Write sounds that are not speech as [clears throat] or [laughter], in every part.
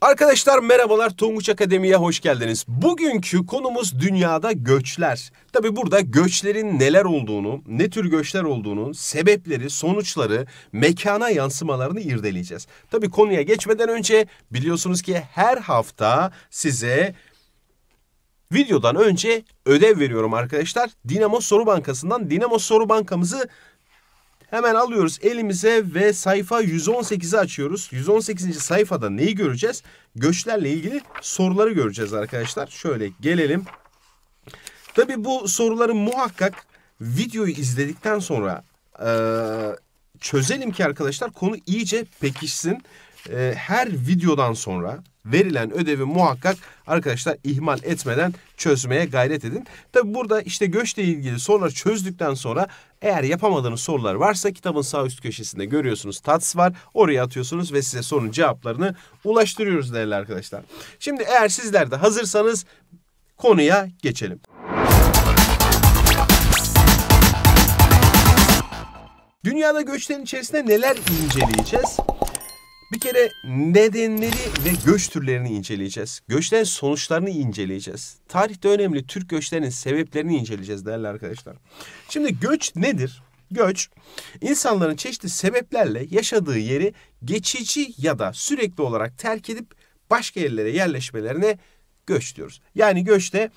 Arkadaşlar merhabalar Tonguç Akademi'ye hoş geldiniz. Bugünkü konumuz dünyada göçler. Tabi burada göçlerin neler olduğunu, ne tür göçler olduğunu, sebepleri, sonuçları, mekana yansımalarını irdeleyeceğiz. Tabi konuya geçmeden önce biliyorsunuz ki her hafta size videodan önce ödev veriyorum arkadaşlar. Dinamo Soru Bankası'ndan Dinamo Soru Bankamızı Hemen alıyoruz elimize ve sayfa 118'i açıyoruz. 118. sayfada neyi göreceğiz? Göçlerle ilgili soruları göreceğiz arkadaşlar. Şöyle gelelim. Tabi bu soruları muhakkak videoyu izledikten sonra e, çözelim ki arkadaşlar konu iyice pekişsin. E, her videodan sonra verilen ödevi muhakkak arkadaşlar ihmal etmeden çözmeye gayret edin. Tabi burada işte göçle ilgili soruları çözdükten sonra eğer yapamadığınız sorular varsa kitabın sağ üst köşesinde görüyorsunuz tats var. Oraya atıyorsunuz ve size sorunun cevaplarını ulaştırıyoruz değerli arkadaşlar. Şimdi eğer sizler de hazırsanız konuya geçelim. Dünyada göçlerin içerisinde neler inceleyeceğiz? Bir kere nedenleri ve göç türlerini inceleyeceğiz. Göçlerin sonuçlarını inceleyeceğiz. Tarihte önemli Türk göçlerinin sebeplerini inceleyeceğiz değerli arkadaşlar. Şimdi göç nedir? Göç, insanların çeşitli sebeplerle yaşadığı yeri geçici ya da sürekli olarak terk edip başka yerlere yerleşmelerine göç diyoruz. Yani göç de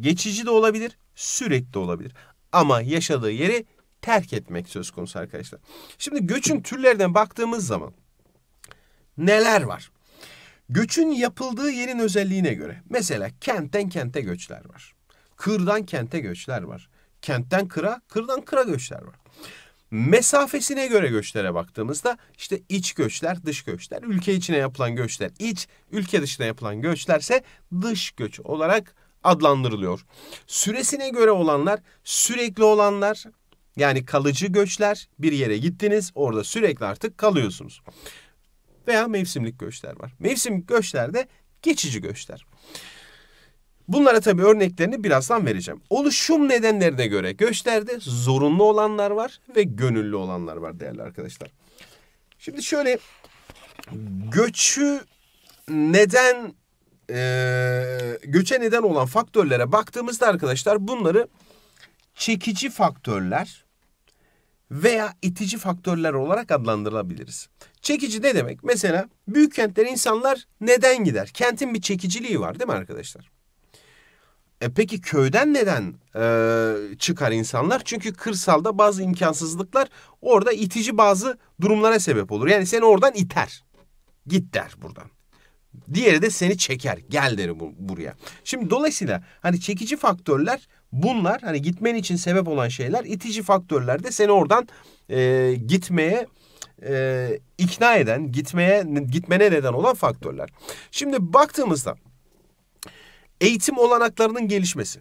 geçici de olabilir, sürekli de olabilir. Ama yaşadığı yeri terk etmek söz konusu arkadaşlar. Şimdi göçün türlerinden baktığımız zaman neler var? Göçün yapıldığı yerin özelliğine göre. Mesela kentten kente göçler var. Kırdan kente göçler var. Kentten kıra, kırdan kıra göçler var. Mesafesine göre göçlere baktığımızda işte iç göçler, dış göçler. Ülke içine yapılan göçler iç, ülke dışına yapılan göçlerse dış göç olarak adlandırılıyor. Süresine göre olanlar sürekli olanlar yani kalıcı göçler bir yere gittiniz orada sürekli artık kalıyorsunuz veya mevsimlik göçler var. Mevsimlik göçler de geçici göçler. Bunlara tabii örneklerini birazdan vereceğim. Oluşum nedenlerine göre göçlerde zorunlu olanlar var ve gönüllü olanlar var değerli arkadaşlar. Şimdi şöyle göçü neden e, göçe neden olan faktörlere baktığımızda arkadaşlar bunları çekici faktörler veya itici faktörler olarak adlandırabiliriz. Çekici ne demek? Mesela büyük kentlere insanlar neden gider? Kentin bir çekiciliği var değil mi arkadaşlar? E peki köyden neden e, çıkar insanlar? Çünkü kırsalda bazı imkansızlıklar orada itici bazı durumlara sebep olur. Yani seni oradan iter. Git der buradan. Diğeri de seni çeker. Gel der bu, buraya. Şimdi dolayısıyla hani çekici faktörler bunlar. Hani gitmen için sebep olan şeyler. itici faktörler de seni oradan e, gitmeye e, ikna eden, gitmeye gitmene neden olan faktörler. Şimdi baktığımızda eğitim olanaklarının gelişmesi,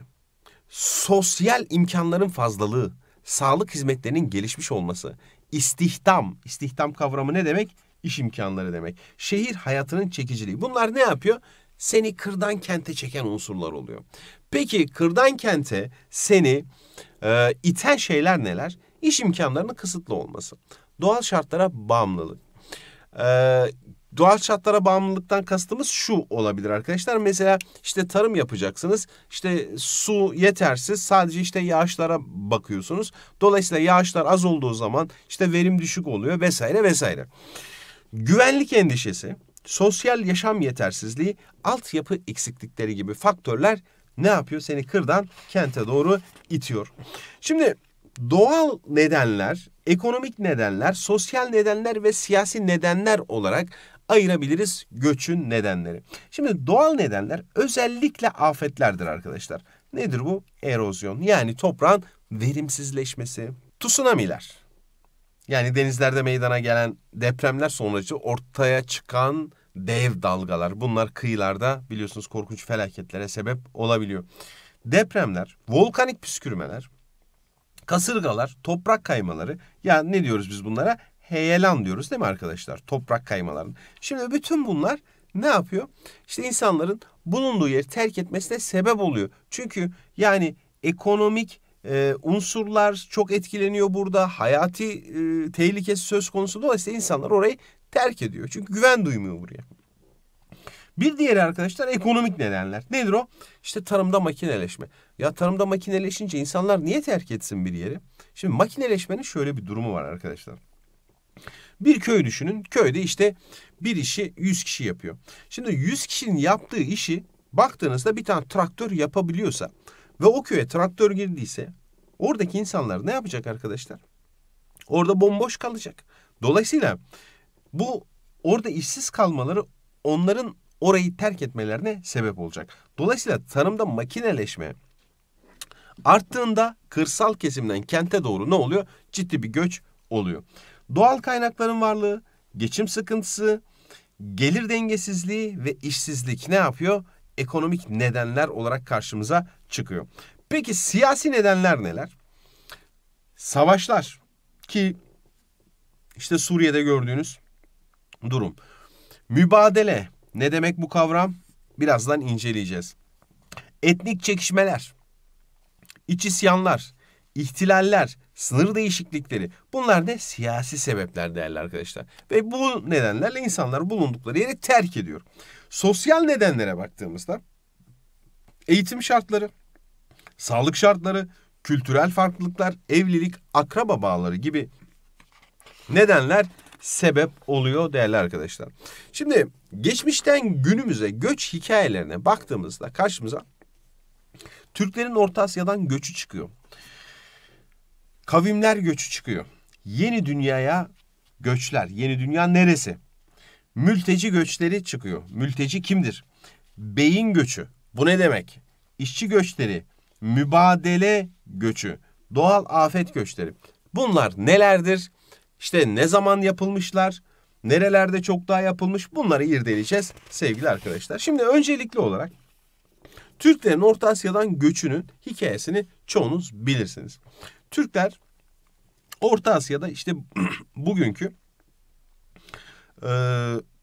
sosyal imkanların fazlalığı, sağlık hizmetlerinin gelişmiş olması, istihdam, istihdam kavramı ne demek? İş imkanları demek. Şehir hayatının çekiciliği. Bunlar ne yapıyor? Seni kırdan kente çeken unsurlar oluyor. Peki kırdan kente seni e, iten şeyler neler? İş imkanlarının kısıtlı olması doğal şartlara bağımlılık. Ee, doğal şartlara bağımlılıktan kastımız şu olabilir arkadaşlar. Mesela işte tarım yapacaksınız. İşte su yetersiz. Sadece işte yağışlara bakıyorsunuz. Dolayısıyla yağışlar az olduğu zaman işte verim düşük oluyor vesaire vesaire. Güvenlik endişesi, sosyal yaşam yetersizliği, altyapı eksiklikleri gibi faktörler ne yapıyor? Seni kırdan kente doğru itiyor. Şimdi doğal nedenler, ekonomik nedenler, sosyal nedenler ve siyasi nedenler olarak ayırabiliriz göçün nedenleri. Şimdi doğal nedenler özellikle afetlerdir arkadaşlar. Nedir bu? Erozyon yani toprağın verimsizleşmesi. Tsunamiler yani denizlerde meydana gelen depremler sonucu ortaya çıkan dev dalgalar. Bunlar kıyılarda biliyorsunuz korkunç felaketlere sebep olabiliyor. Depremler, volkanik püskürmeler, Kasırgalar, toprak kaymaları yani ne diyoruz biz bunlara? Heyelan diyoruz değil mi arkadaşlar? Toprak kaymaları. Şimdi bütün bunlar ne yapıyor? İşte insanların bulunduğu yeri terk etmesine sebep oluyor. Çünkü yani ekonomik e, unsurlar çok etkileniyor burada. Hayati e, tehlikesi söz konusu. Dolayısıyla insanlar orayı terk ediyor. Çünkü güven duymuyor buraya. Bir diğeri arkadaşlar ekonomik nedenler. Nedir o? İşte tarımda makineleşme. Ya tarımda makineleşince insanlar niye terk etsin bir yeri? Şimdi makineleşmenin şöyle bir durumu var arkadaşlar. Bir köy düşünün. Köyde işte bir işi 100 kişi yapıyor. Şimdi 100 kişinin yaptığı işi baktığınızda bir tane traktör yapabiliyorsa ve o köye traktör girdiyse oradaki insanlar ne yapacak arkadaşlar? Orada bomboş kalacak. Dolayısıyla bu orada işsiz kalmaları onların orayı terk etmelerine sebep olacak. Dolayısıyla tarımda makineleşme arttığında kırsal kesimden kente doğru ne oluyor? Ciddi bir göç oluyor. Doğal kaynakların varlığı, geçim sıkıntısı, gelir dengesizliği ve işsizlik ne yapıyor? Ekonomik nedenler olarak karşımıza çıkıyor. Peki siyasi nedenler neler? Savaşlar ki işte Suriye'de gördüğünüz durum. Mübadele, ne demek bu kavram? Birazdan inceleyeceğiz. Etnik çekişmeler, iç isyanlar, ihtilaller, sınır değişiklikleri bunlar da siyasi sebepler değerli arkadaşlar. Ve bu nedenlerle insanlar bulundukları yeri terk ediyor. Sosyal nedenlere baktığımızda eğitim şartları, sağlık şartları, kültürel farklılıklar, evlilik, akraba bağları gibi nedenler sebep oluyor değerli arkadaşlar. Şimdi geçmişten günümüze göç hikayelerine baktığımızda karşımıza Türklerin Orta Asya'dan göçü çıkıyor. Kavimler göçü çıkıyor. Yeni dünyaya göçler. Yeni dünya neresi? Mülteci göçleri çıkıyor. Mülteci kimdir? Beyin göçü. Bu ne demek? İşçi göçleri, mübadele göçü, doğal afet göçleri. Bunlar nelerdir? İşte ne zaman yapılmışlar, nerelerde çok daha yapılmış bunları irdeleyeceğiz sevgili arkadaşlar. Şimdi öncelikli olarak Türklerin Orta Asya'dan göçünün hikayesini çoğunuz bilirsiniz. Türkler Orta Asya'da işte [clears throat] bugünkü e,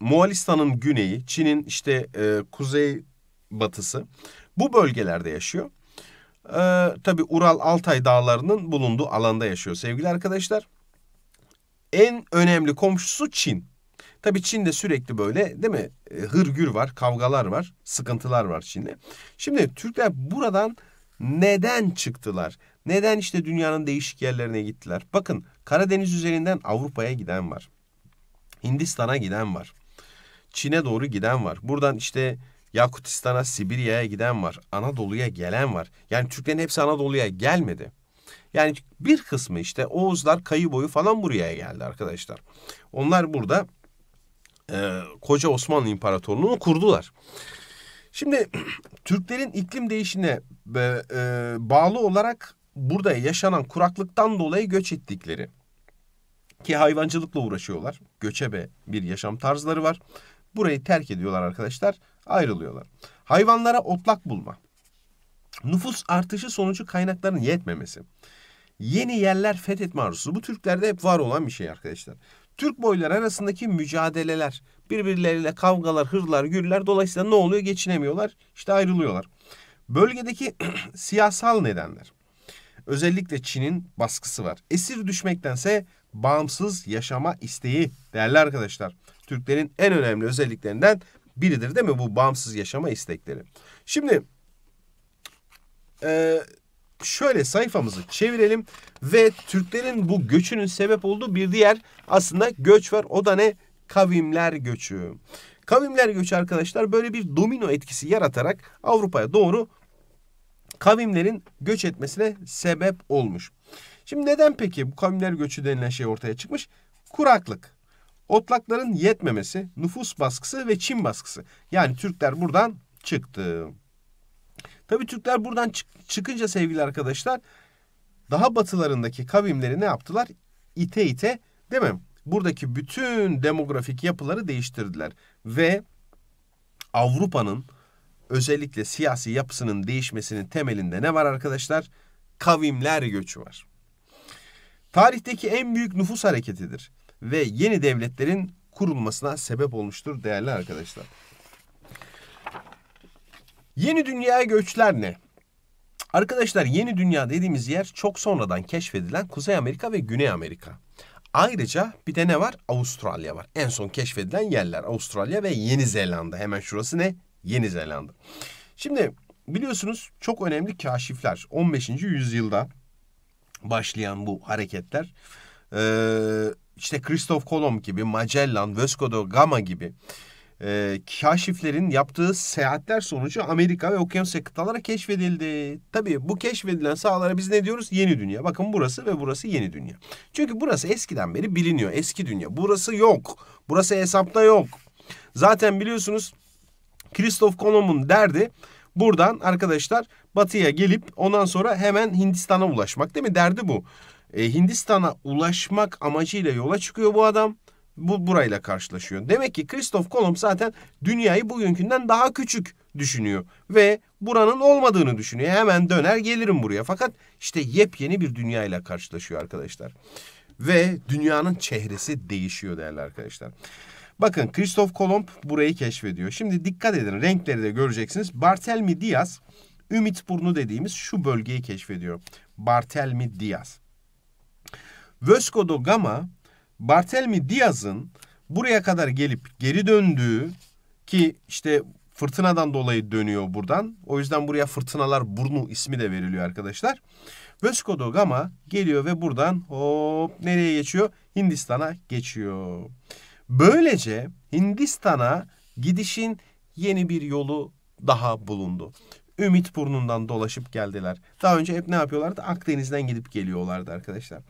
Moğolistan'ın güneyi, Çin'in işte e, kuzey batısı bu bölgelerde yaşıyor. E, tabii Ural Altay dağlarının bulunduğu alanda yaşıyor sevgili arkadaşlar en önemli komşusu Çin. Tabii Çin'de sürekli böyle değil mi? E, hırgür var, kavgalar var, sıkıntılar var Çin'de. Şimdi Türkler buradan neden çıktılar? Neden işte dünyanın değişik yerlerine gittiler? Bakın Karadeniz üzerinden Avrupa'ya giden var. Hindistan'a giden var. Çin'e doğru giden var. Buradan işte Yakutistan'a, Sibirya'ya giden var. Anadolu'ya gelen var. Yani Türklerin hepsi Anadolu'ya gelmedi. Yani bir kısmı işte Oğuzlar, kayı boyu falan buraya geldi arkadaşlar. Onlar burada e, koca Osmanlı İmparatorluğu'nu kurdular. Şimdi [clears throat] Türklerin iklim değişine e, e, bağlı olarak burada yaşanan kuraklıktan dolayı göç ettikleri ki hayvancılıkla uğraşıyorlar. Göçebe bir yaşam tarzları var. Burayı terk ediyorlar arkadaşlar, ayrılıyorlar. Hayvanlara otlak bulma. Nüfus artışı sonucu kaynakların yetmemesi. Yeni yerler fethetme arzusu. Bu Türklerde hep var olan bir şey arkadaşlar. Türk boyları arasındaki mücadeleler, birbirleriyle kavgalar, hırlar, gürler dolayısıyla ne oluyor? Geçinemiyorlar, işte ayrılıyorlar. Bölgedeki [clears throat] siyasal nedenler. Özellikle Çin'in baskısı var. Esir düşmektense bağımsız yaşama isteği değerli arkadaşlar. Türklerin en önemli özelliklerinden biridir değil mi bu bağımsız yaşama istekleri? Şimdi ee, şöyle sayfamızı çevirelim ve Türklerin bu göçünün sebep olduğu bir diğer aslında göç var. O da ne? Kavimler göçü. Kavimler göçü arkadaşlar böyle bir domino etkisi yaratarak Avrupa'ya doğru kavimlerin göç etmesine sebep olmuş. Şimdi neden peki bu kavimler göçü denilen şey ortaya çıkmış? Kuraklık, otlakların yetmemesi, nüfus baskısı ve Çin baskısı. Yani Türkler buradan çıktı. Tabii Türkler buradan çık- çıkınca sevgili arkadaşlar daha batılarındaki kavimleri ne yaptılar? İte ite değil mi? Buradaki bütün demografik yapıları değiştirdiler. Ve Avrupa'nın özellikle siyasi yapısının değişmesinin temelinde ne var arkadaşlar? Kavimler göçü var. Tarihteki en büyük nüfus hareketidir ve yeni devletlerin kurulmasına sebep olmuştur değerli arkadaşlar. Yeni dünyaya göçler ne? Arkadaşlar yeni dünya dediğimiz yer çok sonradan keşfedilen Kuzey Amerika ve Güney Amerika. Ayrıca bir de ne var? Avustralya var. En son keşfedilen yerler Avustralya ve Yeni Zelanda. Hemen şurası ne? Yeni Zelanda. Şimdi biliyorsunuz çok önemli kaşifler 15. yüzyılda başlayan bu hareketler işte Christoph Kolomb gibi Magellan, Vasco da Gama gibi e, kaşiflerin yaptığı seyahatler sonucu Amerika ve okyanus kıtaları keşfedildi. Tabii bu keşfedilen sahalara biz ne diyoruz? Yeni dünya. Bakın burası ve burası yeni dünya. Çünkü burası eskiden beri biliniyor. Eski dünya. Burası yok. Burası hesapta yok. Zaten biliyorsunuz Kristof Kolomb'un derdi buradan arkadaşlar batıya gelip ondan sonra hemen Hindistan'a ulaşmak değil mi? Derdi bu. E, Hindistan'a ulaşmak amacıyla yola çıkıyor bu adam bu burayla karşılaşıyor. Demek ki Kristof Kolomb zaten dünyayı bugünkünden daha küçük düşünüyor ve buranın olmadığını düşünüyor. Hemen döner gelirim buraya. Fakat işte yepyeni bir dünyayla karşılaşıyor arkadaşlar. Ve dünyanın çehresi değişiyor değerli arkadaşlar. Bakın Kristof Kolomb burayı keşfediyor. Şimdi dikkat edin renkleri de göreceksiniz. Bartelmi Diaz Ümit Burnu dediğimiz şu bölgeyi keşfediyor. Bartelmi Diaz. Vasco da Gama Bartelmi Diaz'ın buraya kadar gelip geri döndüğü ki işte fırtınadan dolayı dönüyor buradan. O yüzden buraya fırtınalar burnu ismi de veriliyor arkadaşlar. Vasco da Gama geliyor ve buradan hop nereye geçiyor? Hindistan'a geçiyor. Böylece Hindistan'a gidişin yeni bir yolu daha bulundu. Ümit burnundan dolaşıp geldiler. Daha önce hep ne yapıyorlardı? Akdeniz'den gidip geliyorlardı arkadaşlar.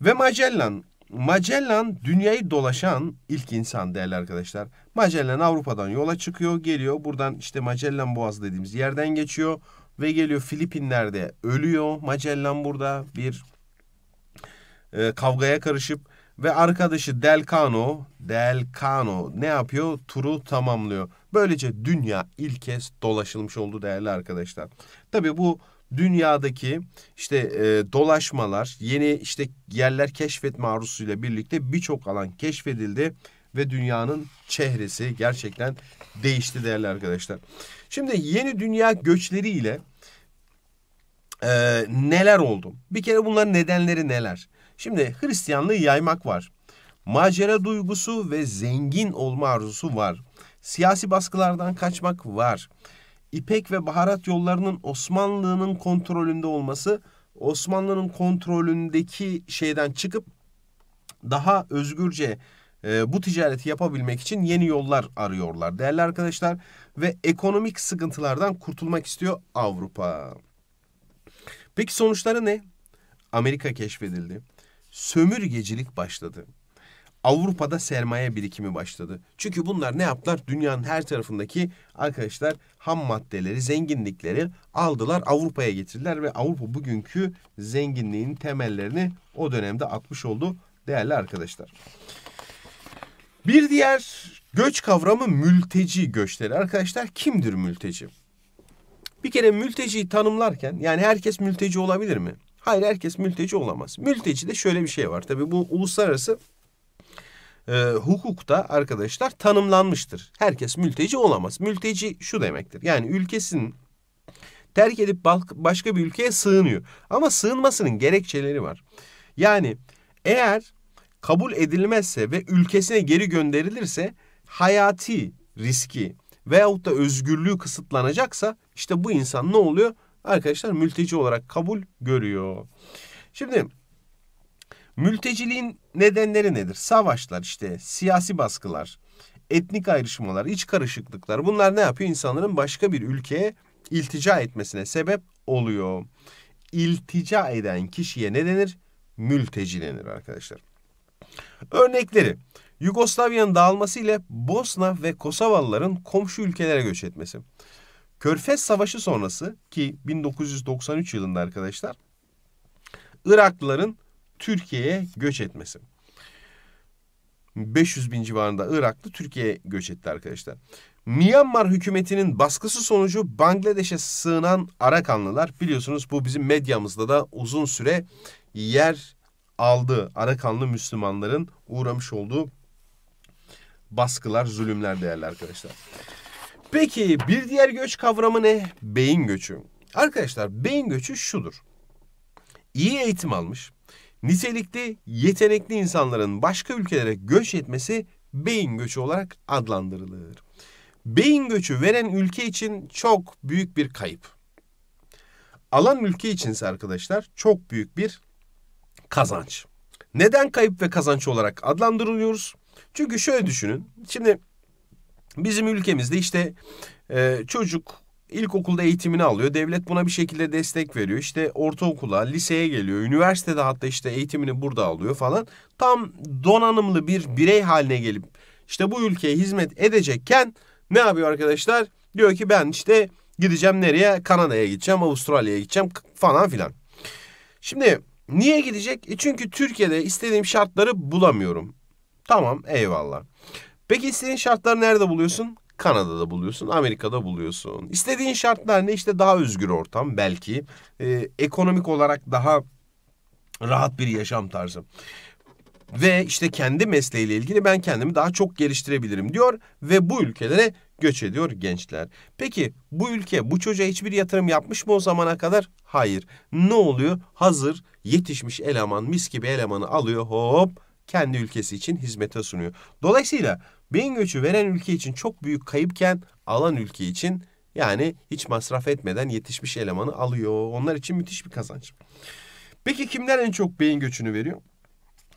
Ve Magellan Magellan dünyayı dolaşan ilk insan değerli arkadaşlar. Magellan Avrupa'dan yola çıkıyor, geliyor. Buradan işte Magellan Boğazı dediğimiz yerden geçiyor ve geliyor Filipinler'de ölüyor. Magellan burada bir e, kavgaya karışıp ve arkadaşı Delcano, Delcano ne yapıyor? Turu tamamlıyor. Böylece dünya ilk kez dolaşılmış oldu değerli arkadaşlar. Tabii bu dünyadaki işte e, dolaşmalar, yeni işte yerler keşfetme arzusuyla birlikte birçok alan keşfedildi ve dünyanın çehresi gerçekten değişti değerli arkadaşlar. Şimdi yeni dünya göçleriyle e, neler oldu? Bir kere bunların nedenleri neler? Şimdi Hristiyanlığı yaymak var. Macera duygusu ve zengin olma arzusu var. Siyasi baskılardan kaçmak var. İpek ve baharat yollarının Osmanlı'nın kontrolünde olması Osmanlı'nın kontrolündeki şeyden çıkıp daha özgürce e, bu ticareti yapabilmek için yeni yollar arıyorlar değerli arkadaşlar ve ekonomik sıkıntılardan kurtulmak istiyor Avrupa. Peki sonuçları ne? Amerika keşfedildi. Sömürgecilik başladı. Avrupa'da sermaye birikimi başladı. Çünkü bunlar ne yaptılar? Dünyanın her tarafındaki arkadaşlar ham maddeleri, zenginlikleri aldılar Avrupa'ya getirdiler ve Avrupa bugünkü zenginliğin temellerini o dönemde atmış oldu değerli arkadaşlar. Bir diğer göç kavramı mülteci göçleri. Arkadaşlar kimdir mülteci? Bir kere mülteciyi tanımlarken yani herkes mülteci olabilir mi? Hayır herkes mülteci olamaz. Mülteci de şöyle bir şey var. Tabii bu uluslararası e, hukukta arkadaşlar tanımlanmıştır. Herkes mülteci olamaz. Mülteci şu demektir. Yani ülkesinin terk edip başka bir ülkeye sığınıyor. Ama sığınmasının gerekçeleri var. Yani eğer kabul edilmezse ve ülkesine geri gönderilirse hayati riski veyahut da özgürlüğü kısıtlanacaksa işte bu insan ne oluyor? Arkadaşlar mülteci olarak kabul görüyor. Şimdi Mülteciliğin nedenleri nedir? Savaşlar işte, siyasi baskılar, etnik ayrışmalar, iç karışıklıklar. Bunlar ne yapıyor? İnsanların başka bir ülkeye iltica etmesine sebep oluyor. İltica eden kişiye ne denir? Mülteci denir arkadaşlar. Örnekleri Yugoslavya'nın dağılması ile Bosna ve Kosovalıların komşu ülkelere göç etmesi. Körfez Savaşı sonrası ki 1993 yılında arkadaşlar Iraklıların Türkiye'ye göç etmesi. 500 bin civarında Iraklı Türkiye'ye göç etti arkadaşlar. Myanmar hükümetinin baskısı sonucu Bangladeş'e sığınan Arakanlılar biliyorsunuz bu bizim medyamızda da uzun süre yer aldı. Arakanlı Müslümanların uğramış olduğu baskılar, zulümler değerli arkadaşlar. Peki bir diğer göç kavramı ne? Beyin göçü. Arkadaşlar beyin göçü şudur. İyi eğitim almış, Nitelikli, yetenekli insanların başka ülkelere göç etmesi beyin göçü olarak adlandırılır. Beyin göçü veren ülke için çok büyük bir kayıp. Alan ülke içinse arkadaşlar çok büyük bir kazanç. Neden kayıp ve kazanç olarak adlandırılıyoruz? Çünkü şöyle düşünün. Şimdi bizim ülkemizde işte e, çocuk ilkokulda eğitimini alıyor. Devlet buna bir şekilde destek veriyor. İşte ortaokula, liseye geliyor. Üniversitede hatta işte eğitimini burada alıyor falan. Tam donanımlı bir birey haline gelip işte bu ülkeye hizmet edecekken ne yapıyor arkadaşlar? Diyor ki ben işte gideceğim nereye? Kanada'ya gideceğim, Avustralya'ya gideceğim falan filan. Şimdi niye gidecek? E çünkü Türkiye'de istediğim şartları bulamıyorum. Tamam eyvallah. Peki istediğin şartları nerede buluyorsun? Kanada'da buluyorsun, Amerika'da buluyorsun. İstediğin şartlar ne? İşte daha özgür ortam belki. Ee, ekonomik olarak daha rahat bir yaşam tarzı. Ve işte kendi mesleğiyle ilgili ben kendimi daha çok geliştirebilirim diyor ve bu ülkelere göç ediyor gençler. Peki bu ülke bu çocuğa hiçbir yatırım yapmış mı o zamana kadar? Hayır. Ne oluyor? Hazır yetişmiş eleman, mis gibi elemanı alıyor hop kendi ülkesi için hizmete sunuyor. Dolayısıyla Beyin göçü veren ülke için çok büyük kayıpken alan ülke için yani hiç masraf etmeden yetişmiş elemanı alıyor. Onlar için müthiş bir kazanç. Peki kimler en çok beyin göçünü veriyor?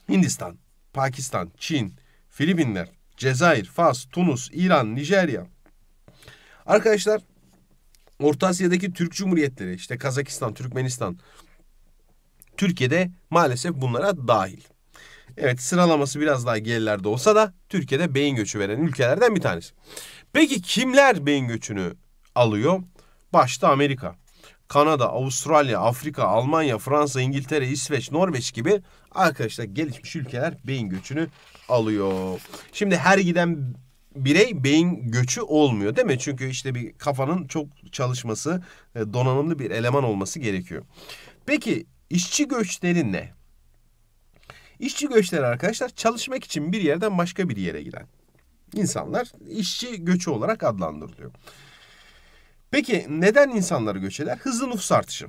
Hindistan, Pakistan, Çin, Filipinler, Cezayir, Fas, Tunus, İran, Nijerya. Arkadaşlar Orta Asya'daki Türk Cumhuriyetleri işte Kazakistan, Türkmenistan, Türkiye'de maalesef bunlara dahil. Evet sıralaması biraz daha gerilerde olsa da Türkiye'de beyin göçü veren ülkelerden bir tanesi. Peki kimler beyin göçünü alıyor? Başta Amerika. Kanada, Avustralya, Afrika, Almanya, Fransa, İngiltere, İsveç, Norveç gibi arkadaşlar gelişmiş ülkeler beyin göçünü alıyor. Şimdi her giden birey beyin göçü olmuyor değil mi? Çünkü işte bir kafanın çok çalışması, e, donanımlı bir eleman olması gerekiyor. Peki işçi göçleri ne? İşçi göçleri arkadaşlar çalışmak için bir yerden başka bir yere giden insanlar işçi göçü olarak adlandırılıyor. Peki neden insanları göç eder? Hızlı nüfus artışı.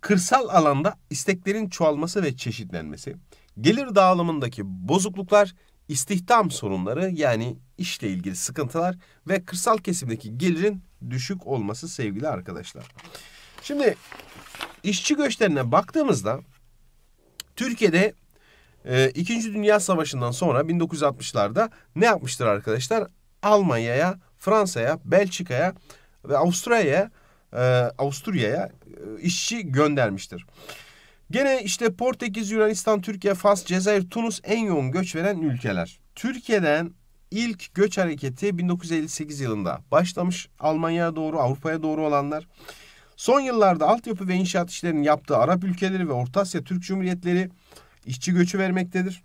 Kırsal alanda isteklerin çoğalması ve çeşitlenmesi, gelir dağılımındaki bozukluklar, istihdam sorunları yani işle ilgili sıkıntılar ve kırsal kesimdeki gelirin düşük olması sevgili arkadaşlar. Şimdi işçi göçlerine baktığımızda Türkiye'de ee, İkinci Dünya Savaşı'ndan sonra 1960'larda ne yapmıştır arkadaşlar? Almanya'ya, Fransa'ya, Belçika'ya ve e, Avusturya'ya Avusturya'ya e, işçi göndermiştir. Gene işte Portekiz, Yunanistan, Türkiye, Fas, Cezayir, Tunus en yoğun göç veren ülkeler. Türkiye'den ilk göç hareketi 1958 yılında başlamış Almanya'ya doğru, Avrupa'ya doğru olanlar. Son yıllarda altyapı ve inşaat işlerinin yaptığı Arap ülkeleri ve Orta Asya Türk Cumhuriyetleri işçi göçü vermektedir.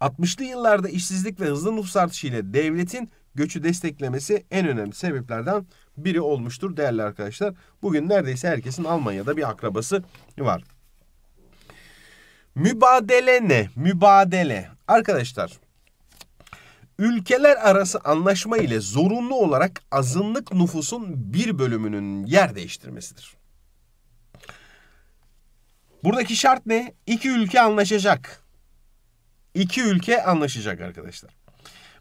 60'lı yıllarda işsizlik ve hızlı nüfus artışı ile devletin göçü desteklemesi en önemli sebeplerden biri olmuştur değerli arkadaşlar. Bugün neredeyse herkesin Almanya'da bir akrabası var. Mübadele ne? Mübadele. Arkadaşlar ülkeler arası anlaşma ile zorunlu olarak azınlık nüfusun bir bölümünün yer değiştirmesidir. Buradaki şart ne? İki ülke anlaşacak. İki ülke anlaşacak arkadaşlar.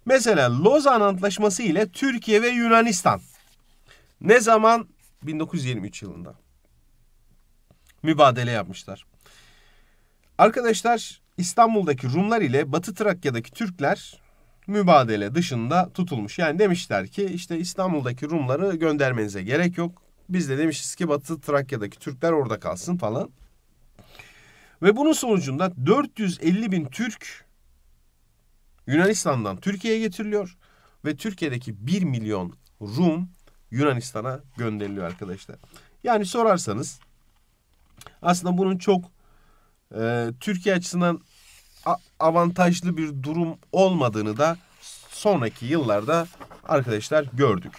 Mesela Lozan Antlaşması ile Türkiye ve Yunanistan. Ne zaman? 1923 yılında. Mübadele yapmışlar. Arkadaşlar İstanbul'daki Rumlar ile Batı Trakya'daki Türkler mübadele dışında tutulmuş. Yani demişler ki işte İstanbul'daki Rumları göndermenize gerek yok. Biz de demişiz ki Batı Trakya'daki Türkler orada kalsın falan. Ve bunun sonucunda 450 bin Türk Yunanistan'dan Türkiye'ye getiriliyor. Ve Türkiye'deki 1 milyon Rum Yunanistan'a gönderiliyor arkadaşlar. Yani sorarsanız aslında bunun çok e, Türkiye açısından avantajlı bir durum olmadığını da sonraki yıllarda arkadaşlar gördük.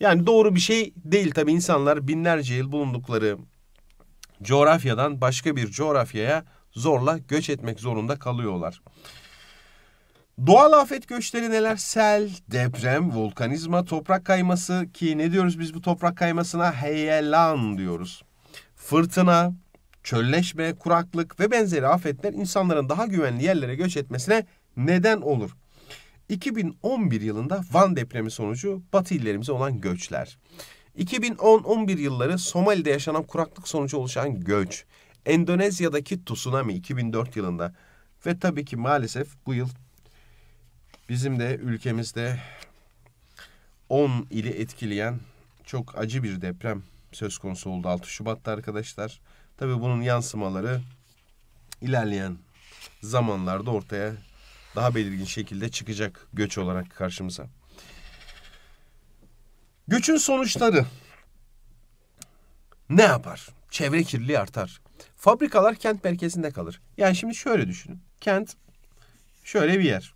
Yani doğru bir şey değil tabi insanlar binlerce yıl bulundukları coğrafyadan başka bir coğrafyaya zorla göç etmek zorunda kalıyorlar. Doğal afet göçleri neler? Sel, deprem, volkanizma, toprak kayması ki ne diyoruz biz bu toprak kaymasına? Heyelan diyoruz. Fırtına, çölleşme, kuraklık ve benzeri afetler insanların daha güvenli yerlere göç etmesine neden olur. 2011 yılında Van depremi sonucu batı illerimize olan göçler. 2010-11 yılları Somali'de yaşanan kuraklık sonucu oluşan göç, Endonezya'daki tsunami 2004 yılında ve tabii ki maalesef bu yıl bizim de ülkemizde 10 ili etkileyen çok acı bir deprem söz konusu oldu 6 Şubat'ta arkadaşlar. Tabii bunun yansımaları ilerleyen zamanlarda ortaya daha belirgin şekilde çıkacak göç olarak karşımıza. Göçün sonuçları ne yapar? Çevre kirliliği artar. Fabrikalar kent merkezinde kalır. Yani şimdi şöyle düşünün. Kent şöyle bir yer.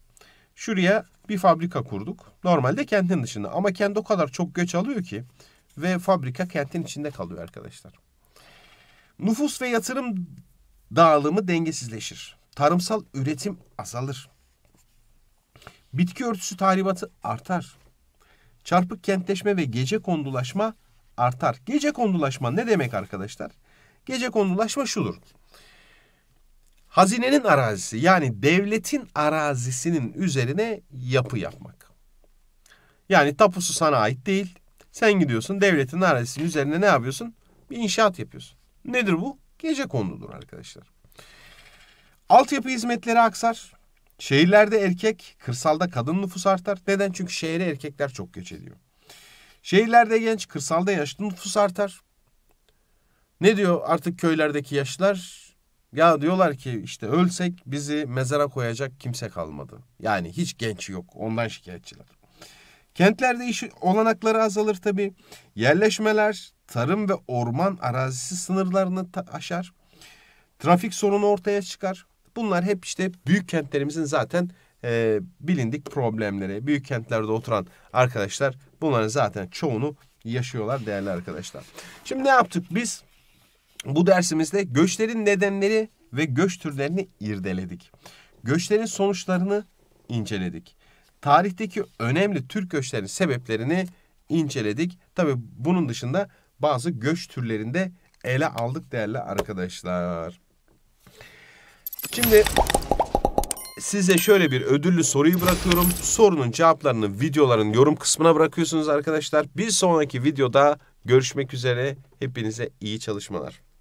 Şuraya bir fabrika kurduk. Normalde kentin dışında ama kent o kadar çok göç alıyor ki ve fabrika kentin içinde kalıyor arkadaşlar. Nüfus ve yatırım dağılımı dengesizleşir. Tarımsal üretim azalır. Bitki örtüsü tahribatı artar. Çarpık kentleşme ve gece kondulaşma artar. Gece kondulaşma ne demek arkadaşlar? Gece kondulaşma şudur. Hazinenin arazisi yani devletin arazisinin üzerine yapı yapmak. Yani tapusu sana ait değil. Sen gidiyorsun devletin arazisinin üzerine ne yapıyorsun? Bir inşaat yapıyorsun. Nedir bu? Gece kondudur arkadaşlar. Altyapı hizmetleri aksar. Şehirlerde erkek, kırsalda kadın nüfus artar. Neden? Çünkü şehre erkekler çok göç ediyor. Şehirlerde genç, kırsalda yaşlı nüfus artar. Ne diyor artık köylerdeki yaşlılar? Ya diyorlar ki işte ölsek bizi mezara koyacak kimse kalmadı. Yani hiç genç yok. Ondan şikayetçiler. Kentlerde iş olanakları azalır tabii. Yerleşmeler tarım ve orman arazisi sınırlarını aşar. Trafik sorunu ortaya çıkar. Bunlar hep işte büyük kentlerimizin zaten e, bilindik problemleri. Büyük kentlerde oturan arkadaşlar bunların zaten çoğunu yaşıyorlar değerli arkadaşlar. Şimdi ne yaptık biz? Bu dersimizde göçlerin nedenleri ve göç türlerini irdeledik. Göçlerin sonuçlarını inceledik. Tarihteki önemli Türk göçlerinin sebeplerini inceledik. Tabi bunun dışında bazı göç türlerinde ele aldık değerli arkadaşlar. Şimdi size şöyle bir ödüllü soruyu bırakıyorum. Sorunun cevaplarını videoların yorum kısmına bırakıyorsunuz arkadaşlar. Bir sonraki videoda görüşmek üzere. Hepinize iyi çalışmalar.